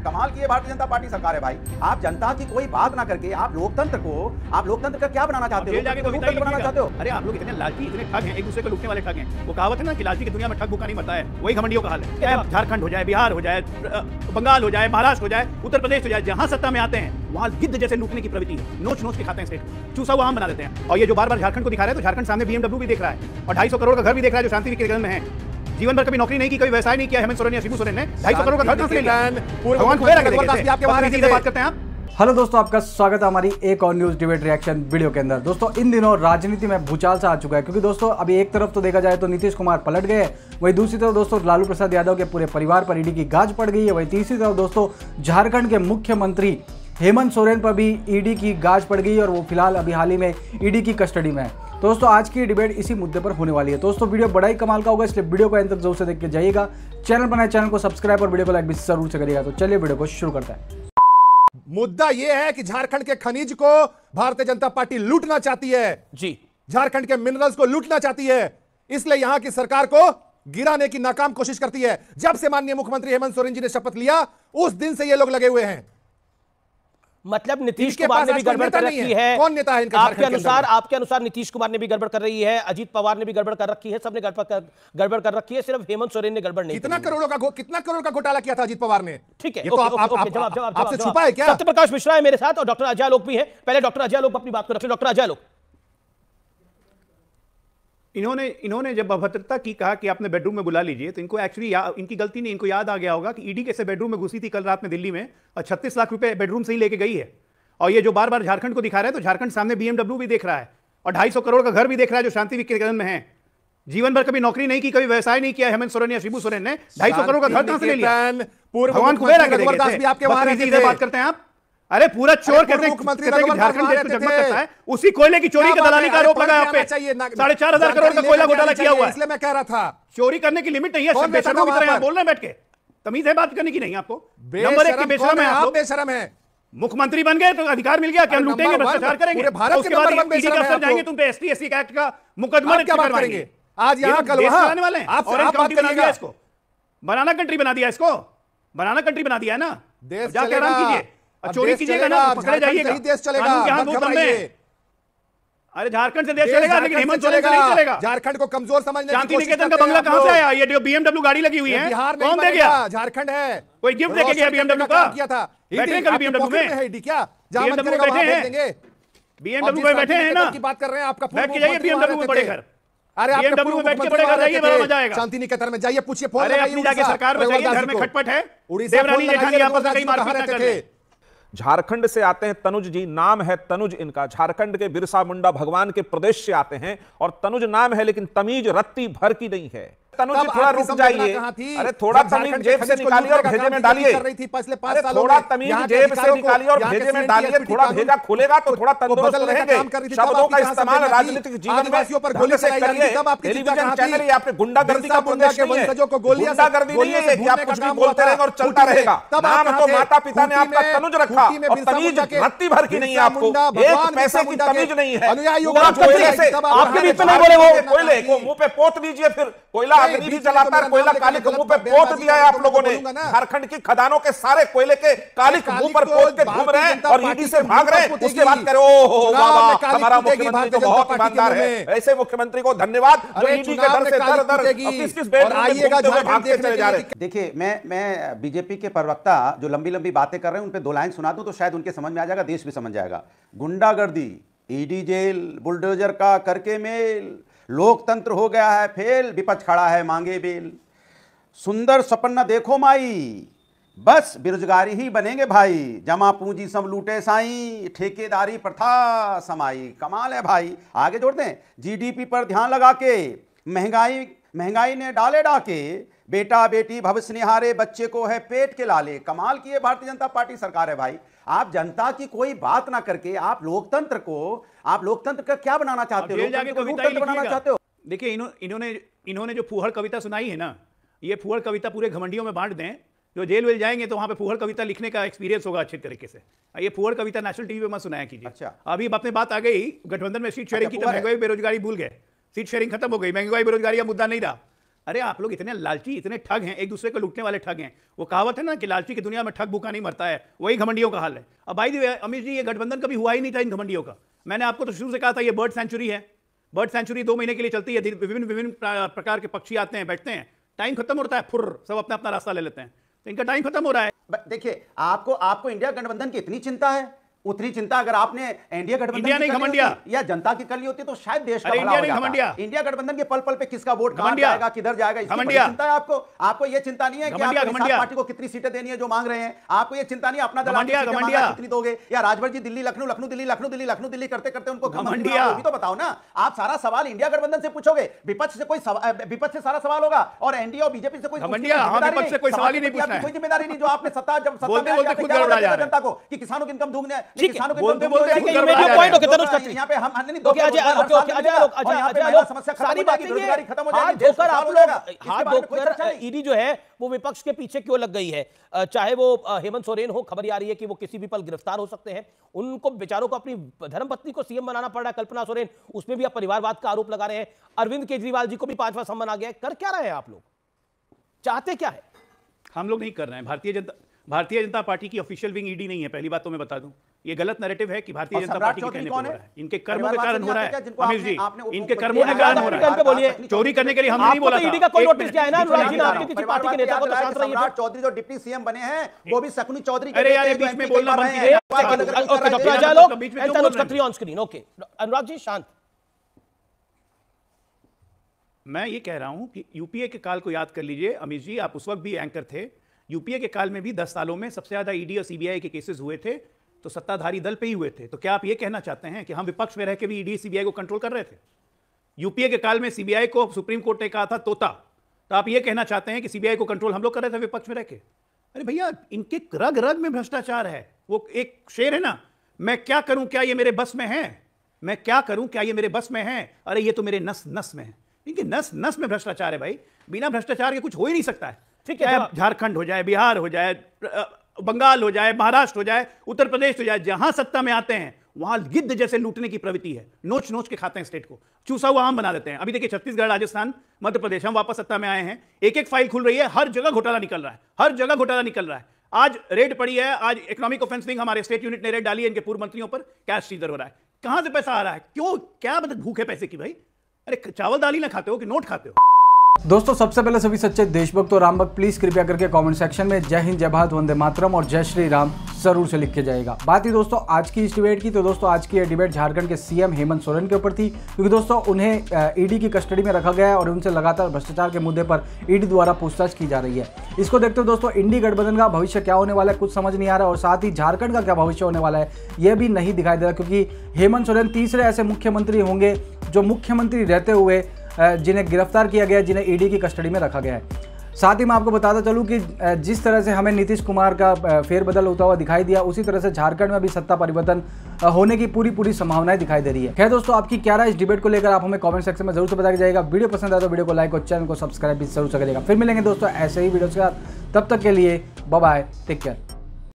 कमाल की भारतीय जनता पार्टी सरकार है भाई आप जनता की कोई बात ना करके आप लोकतंत्र को आप लोकतंत्र का क्या बनाना चाहते हो तो लोकतंत्र बनाना चाहते हो अरे आप लोग इतने लालची इतने ठग हैं एक दूसरे को लुकने वाले ठग हैं वो कहावत है ना कि लालची की दुनिया में ठग भूखा नहीं मरता है वही घमंडियों का हाल है झारखंड हो जाए बिहार हो जाए बंगाल हो जाए महाराष्ट्र हो जाए उत्तर प्रदेश हो जाए जहां सत्ता में आते हैं वहां गिद्ध जैसे लूटने की प्रवृत्ति है नोच नोच के खाते हैं स्टेट चूसा वहां हम बना देते हैं और ये जो बार बार झारखंड को दिखा रहे हैं तो झारखंड सामने बीएमडब्ल्यू भी देख रहा है और ढाई करोड़ का घर भी देख रहा है जो शांति निकेतन में है जीवन भर कभी नौकरी नहीं की कभी व्यवसाय नहीं किया हेमंत सोरेन या शिबू सोरेन ने ढाई सौ करोड़ का घर तो बात करते हैं हेलो दोस्तों आपका स्वागत है हमारी एक और न्यूज डिबेट रिएक्शन वीडियो के अंदर दोस्तों इन दिनों राजनीति में भूचाल सा आ चुका है क्योंकि दोस्तों अभी एक तरफ तो देखा जाए तो नीतीश कुमार पलट गए वहीं दूसरी तरफ दोस्तों लालू प्रसाद यादव के पूरे परिवार पर ईडी की गाज पड़ गई है वहीं तीसरी तरफ दोस्तों झारखंड के मुख्यमंत्री हेमंत सोरेन पर भी ईडी की गाज पड़ गई और वो फिलहाल अभी हाल ही में ईडी की कस्टडी में है दोस्तों आज की डिबेट इसी मुद्दे पर होने वाली है दोस्तों वीडियो बड़ा ही कमाल का होगा इसलिए वीडियो को एंड तक जरूर से देख के जाइएगा चैनल बनाए चैनल को सब्सक्राइब और वीडियो को लाइक भी जरूर से करिएगा तो चलिए वीडियो को शुरू करता है मुद्दा यह है कि झारखंड के खनिज को भारतीय जनता पार्टी लूटना चाहती है जी झारखंड के मिनरल्स को लूटना चाहती है इसलिए यहां की सरकार को गिराने की नाकाम कोशिश करती है जब से माननीय मुख्यमंत्री हेमंत सोरेन जी ने शपथ लिया उस दिन से ये लोग लगे हुए हैं मतलब नीतीश कुमार ने भी गड़बड़ कर रखी है कौन नेता है आपके अनुसार आपके अनुसार नीतीश कुमार ने भी गड़बड़ कर रही है अजीत पवार ने भी गड़बड़ कर रखी है सबने गड़बड़ कर रखी है सिर्फ हेमंत सोरेन ने गड़बड़ नहीं कितना करोड़ों का कितना करोड़ का घोटाला किया था अजीत पवार ने ठीक है छुपा है क्या सत्य प्रकाश मिश्रा है मेरे साथ और डॉक्टर अजय लोग भी है पहले डॉक्टर अजय लोग अपनी बात को रखे डॉक्टर अजय लोग इन्होंने इन्होंने जब अभद्रता की कहा कि आपने बेडरूम में बुला लीजिए तो इनको एक्चुअली इनकी गलती नहीं इनको याद आ गया होगा कि ईडी e कैसे बेडरूम में घुसी थी कल रात में दिल्ली में और छत्तीस लाख रुपए बेडरूम से ही लेके गई है और ये जो बार बार झारखंड को दिखा रहा है तो झारखंड सामने बीएमडब्ल्यू भी देख रहा है और ढाई करोड़ का घर भी देख रहा है जो शांति विकेतन में है जीवन भर कभी नौकरी नहीं की कभी व्यवसाय नहीं किया हेमंत सोरेन या शिबू सोरेन ने ढाई करोड़ का घर कहां से ले लिया भगवान कुबेर भी आपके बात करते हैं आप अरे पूरा चोर कहते हैं झारखंड करता है उसी कोयले की चोरी का दलाली का आरोप लगा पे साढ़े चार हजार करोड़ का कोयला घोटाला किया हुआ इसलिए मैं कह रहा था चोरी करने की लिमिट नहीं है बोल रहे बैठ के तमीज है बात करने की नहीं आपको नंबर एक बेशरम है आप बेशरम है मुख्यमंत्री बन गए तो अधिकार मिल गया कि हम लूटेंगे भ्रष्टाचार करेंगे भारत के बाद ईडी का जाएंगे तुम पे एसटी एससी एक्ट का मुकदमा क्या बात करेंगे आज यहाँ कल बनाने वाले हैं आप ऑरेंज काउंटी बना दिया इसको बनाना कंट्री बना दिया इसको बनाना कंट्री बना दिया है ना देश जाके आराम कीजिए चोरी कीजिएगा ना तो पकड़े जाइए देश चलेगा अरे झारखंड से देश चलेगा लेकिन हेमंत चलेगा नहीं चलेगा झारखंड को कमजोर समझने शांति निकेतन का बंगला कहां से आया ये बीएमडब्ल्यू गाड़ी लगी हुई है बिहार कौन दे गया झारखंड है कोई गिफ्ट देके गया बीएमडब्ल्यू का किया था बैठे कभी बीएमडब्ल्यू में है क्या बीएमडब्ल्यू बैठे हैं बीएमडब्ल्यू में बैठे हैं ना की बात कर रहे हैं आपका बैठ के जाइए बीएमडब्ल्यू में बड़े घर अरे आप बीएमडब्ल्यू में बैठ के बड़े घर जाइए बड़ा मजा आएगा शांति निकेतन में जाइए पूछिए फोन लगाइए सरकार में घर में खटपट है देवरानी जेठानी आपस में कहीं मारपीट ना कर रहे झारखंड से आते हैं तनुज जी नाम है तनुज इनका झारखंड के बिरसा मुंडा भगवान के प्रदेश से आते हैं और तनुज नाम है लेकिन तमीज रत्ती भर की नहीं है थोड़ा रुक जाइए अरे थोड़ा तमीज जेब से निकालिए और भेजे में डालिए अरे थोड़ा तमीज जेब से निकालिए और भेजे में डालिए थोड़ा भेजा खुलेगा तो, तो थोड़ा तो तंदुरुस्त रहेंगे शब्दों का इस्तेमाल राजनीतिक जीवन में पर गोली से करिए टेलीविजन चैनल आपने गुंडागर्दी का प्रदेश को गुंडागर्दी नहीं है कि आप कुछ भी बोलते रहेंगे और चलता रहेगा नाम तो माता पिता ने आपका तनुज रखा और तमीज भर की नहीं है आपको एक पैसे की तमीज नहीं है आपके बोले वो कोयले को मुंह पे पोत दीजिए फिर कोयला अग्नि भी जलाता है कोयला काली मुंह पे पोत दिया है आप लोगों ने झारखंड की खदानों के सारे कोयले के काली मुंह पर तो पोत के घूम रहे हैं और ईडी से भाग रहे हैं उसके बाद करो हमारा मुख्यमंत्री तो बहुत ईमानदार है ऐसे मुख्यमंत्री को धन्यवाद जो ईडी के दर से दर दर किस किस भाग के चले जा रहे हैं देखिए मैं मैं बीजेपी के प्रवक्ता जो लंबी लंबी बातें कर रहे हैं उन पर दो लाइन सुना दूं तो शायद उनके समझ में आ जाएगा देश भी समझ जाएगा गुंडागर्दी ईडी जेल बुलडोजर का करके मेल लोकतंत्र हो गया है फेल विपक्ष खड़ा है मांगे बेल सुंदर सपन्न देखो माई बस बेरोजगारी ही बनेंगे भाई जमा पूंजी सब लूटे साई ठेकेदारी प्रथा समाई कमाल है भाई आगे जोड़ दें जीडीपी पर ध्यान लगा के महंगाई महंगाई ने डाले डाके बेटा बेटी भविष्य निहारे बच्चे को है पेट के लाले कमाल की है भारतीय जनता पार्टी सरकार है भाई आप जनता की कोई बात ना करके आप लोकतंत्र को आप लोकतंत्र का क्या बनाना चाहते हो लोकतंत्र बनाना चाहते हो देखिए इन्होंने इन्होंने जो फूहड़ कविता सुनाई है ना ये फूहड़ कविता पूरे घमंडियों में बांट दें जो जेल वेल जाएंगे तो वहाँ पे फूहड़ कविता लिखने का एक्सपीरियंस होगा अच्छे तरीके से हाँ, ये फूहड़ कविता नेशनल टीवी पे मत सुनाया कीजिए अच्छा अभी अपने बात आ गई गठबंधन में सीट शेयरिंग अच्छा, की तो बेरोजगारी भूल गए सीट शेयरिंग खत्म हो गई महंगाई बेरोजगारी का मुद्दा नहीं रहा अरे आप लोग इतने लालची इतने ठग हैं एक दूसरे को लूटने वाले ठग हैं वो कहावत है ना कि लालची की दुनिया में ठग भूखा नहीं मरता है वही घमंडियों का हाल है अब भाई दी अमित जी ये गठबंधन कभी हुआ ही नहीं था इन घमंडियों का मैंने आपको तो शुरू से कहा था ये बर्ड सेंचुरी है बर्ड सेंचुरी दो महीने के लिए चलती है विभिन्न विभिन्न प्रकार के पक्षी आते हैं बैठते हैं टाइम खत्म होता है फुर सब अपना अपना रास्ता ले लेते हैं तो इनका टाइम खत्म हो रहा है देखिए आपको आपको इंडिया गठबंधन की इतनी चिंता है उतनी चिंता अगर आपने एनडीए गठबंधन या जनता की कर ली होती तो शायद देश का भला हो जाता इंडिया गठबंधन के पल पल पे किसका वोट जाएगा किधर जाएगा इसकी चिंता है आपको आपको यह चिंता नहीं है कि आप पार्टी को कितनी सीटें देनी है जो मांग रहे हैं आपको यह चिंता नहीं अपना कितनी दोगे या राजभर जी दिल्ली लखनऊ लखनऊ दिल्ली लखनऊ दिल्ली लखनऊ दिल्ली करते करते उनको घमंडिया तो बताओ ना आप सारा सवाल इंडिया गठबंधन से पूछोगे विपक्ष से कोई विपक्ष से सारा सवाल होगा और एनडीए और बीजेपी से कोई हाँ, कोई जिम्मेदारी नहीं जो आपने सत्ता जब सत्ता जनता को किसानों की इनकम दूंगने ठीक है बोलते बोलते जो पॉइंट ओके तनुज यहां पे हम नहीं ओके ओके ओके लोग समस्या सारी बातें बेरोजगारी खत्म हो हाँ, जाएगी धोकर आप लोग हाथ धोकर ईडी जो है वो विपक्ष के पीछे क्यों लग गई है चाहे वो हेमंत सोरेन हो खबर आ रही है कि वो किसी भी पल गिरफ्तार हो सकते हैं उनको बेचारों को अपनी धर्मपत्नी को सीएम बनाना पड़ रहा है कल्पना सोरेन उसमें भी आप परिवारवाद का आरोप लगा रहे हैं अरविंद केजरीवाल जी को भी पांचवा सम्मान आ गया कर क्या रहे हैं आप लोग चाहते क्या है हम लोग नहीं कर रहे हैं भारतीय जनता भारतीय जनता पार्टी की ऑफिशियल विंग ईडी नहीं है पहली बात तो मैं बता दूं ये गलत नैरेटिव है कि भारतीय जनता पार्टी कौन है? इनके कर्मों के कारण हो रहा है अमित जी इनके कर्मों के कारण हो रहा है चोरी करने के लिए हमने नहीं बोला ईडी तो का कोई नोटिस क्या है ना अनुराग जी आपके किसी पार्टी के नेता को तो शांत रहिए चौधरी जो डिप्टी सीएम बने हैं वो भी सकुनी चौधरी अरे यार बीच में बोलना बंद कीजिए ओके डॉक्टर अजय लोग and Tanuj Khatri on screen okay Anurag ji शांत मैं ये कह रहा हूं कि यूपीए के काल को याद कर लीजिए अमित जी आप उस वक्त भी एंकर थे यूपीए के काल में भी दस सालों में सबसे ज्यादा ईडी e और सीबीआई के केसेस हुए थे तो सत्ताधारी दल पे ही हुए थे तो क्या आप ये कहना चाहते हैं कि हम विपक्ष में रह के भी ईडी सीबीआई को कंट्रोल कर रहे थे यूपीए के काल में सीबीआई को सुप्रीम कोर्ट ने कहा था तोता तो आप ये कहना चाहते हैं कि सीबीआई को कंट्रोल हम लोग कर रहे थे विपक्ष में रह के अरे भैया इनके रग रग में भ्रष्टाचार है वो एक शेर है ना मैं क्या करूं क्या ये मेरे बस में है मैं क्या करूं क्या ये मेरे बस में है अरे ये तो मेरे नस नस में है इनके नस नस में भ्रष्टाचार है भाई बिना भ्रष्टाचार के कुछ हो ही नहीं सकता है ठीक है अच्छा। झारखंड हो जाए बिहार हो जाए बंगाल हो जाए महाराष्ट्र हो जाए उत्तर प्रदेश हो जाए जहां सत्ता में आते हैं वहां गिद्ध जैसे लूटने की प्रवृत्ति है नोच नोच के खाते हैं स्टेट को चूसा हुआ आम बना देते हैं अभी देखिए छत्तीसगढ़ राजस्थान मध्य प्रदेश हम वापस सत्ता में आए हैं एक एक फाइल खुल रही है हर जगह घोटाला निकल रहा है हर जगह घोटाला निकल रहा है आज रेड पड़ी है आज इकोनॉमिक ऑफेंस विंग हमारे स्टेट यूनिट ने रेड डाली है इनके पूर्व मंत्रियों पर कैश सीधर हो रहा है कहां से पैसा आ रहा है क्यों क्या मतलब भूखे पैसे की भाई अरे चावल दाल ही ना खाते हो कि नोट खाते हो दोस्तों सबसे पहले सभी सच्चे देशभक्त और रामभक्त प्लीज कृपया करके कमेंट सेक्शन में जय हिंद जय भारत वंदे मातरम और जय श्री राम जरूर से के जाएगा बात ही दोस्तों आज की इस डिबेट की तो दोस्तों आज की यह डिबेट झारखंड के सीएम हेमंत सोरेन के ऊपर थी क्योंकि दोस्तों उन्हें ईडी e की कस्टडी में रखा गया है और उनसे लगातार भ्रष्टाचार के मुद्दे पर ईडी e द्वारा पूछताछ की जा रही है इसको देखते हुए दोस्तों इंडी गठबंधन का भविष्य क्या होने वाला है कुछ समझ नहीं आ रहा और साथ ही झारखंड का क्या भविष्य होने वाला है यह भी नहीं दिखाई दे रहा क्योंकि हेमंत सोरेन तीसरे ऐसे मुख्यमंत्री होंगे जो मुख्यमंत्री रहते हुए जिन्हें गिरफ्तार किया गया जिन्हें ईडी e की कस्टडी में रखा गया है साथ ही मैं आपको बताता चलूँ कि जिस तरह से हमें नीतीश कुमार का फेरबदल होता हुआ दिखाई दिया उसी तरह से झारखंड में भी सत्ता परिवर्तन होने की पूरी पूरी संभावनाएं दिखाई दे रही है खैर दोस्तों आपकी क्या राय इस डिबेट को लेकर आप हमें कमेंट सेक्शन में जरूर से बताया जाएगा वीडियो पसंद आए तो वीडियो को लाइक और चैनल को सब्सक्राइब भी जरूर से करेगा फिर मिलेंगे दोस्तों ऐसे ही वीडियो के साथ तब तक के लिए बाय टेक केयर